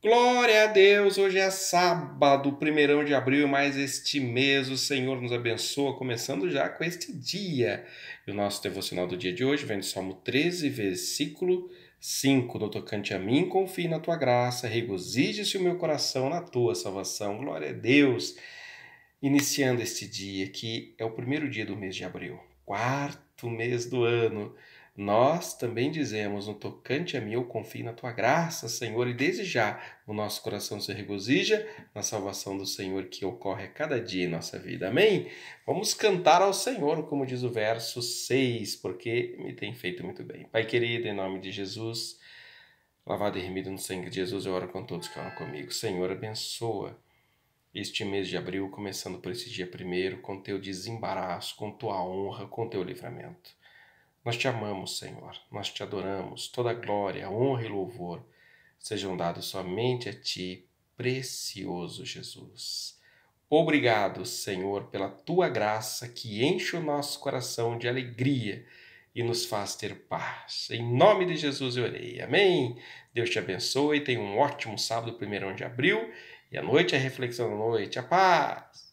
Glória a Deus, hoje é sábado, primeirão de abril, mais este mês o Senhor nos abençoa, começando já com este dia. E o nosso devocional do dia de hoje vem do Salmo 13, versículo 5. No tocante a mim, confie na tua graça, regozije-se o meu coração na tua salvação. Glória a Deus. Iniciando este dia, que é o primeiro dia do mês de abril quarto mês do ano, nós também dizemos: No tocante a mim, eu confio na tua graça, Senhor, e desde já o nosso coração se regozija na salvação do Senhor que ocorre a cada dia em nossa vida. Amém? Vamos cantar ao Senhor, como diz o verso 6, porque me tem feito muito bem. Pai querido, em nome de Jesus, lavado e remido no sangue de Jesus, eu oro com todos que oram comigo. Senhor, abençoa este mês de abril, começando por esse dia primeiro, com teu desembaraço, com tua honra, com teu livramento. Nós te amamos, Senhor, nós te adoramos. Toda glória, honra e louvor sejam dados somente a ti, precioso Jesus. Obrigado, Senhor, pela tua graça que enche o nosso coração de alegria e nos faz ter paz. Em nome de Jesus eu orei. Amém. Deus te abençoe. Tenha um ótimo sábado, 1 de abril e a noite é reflexão da noite, a é paz.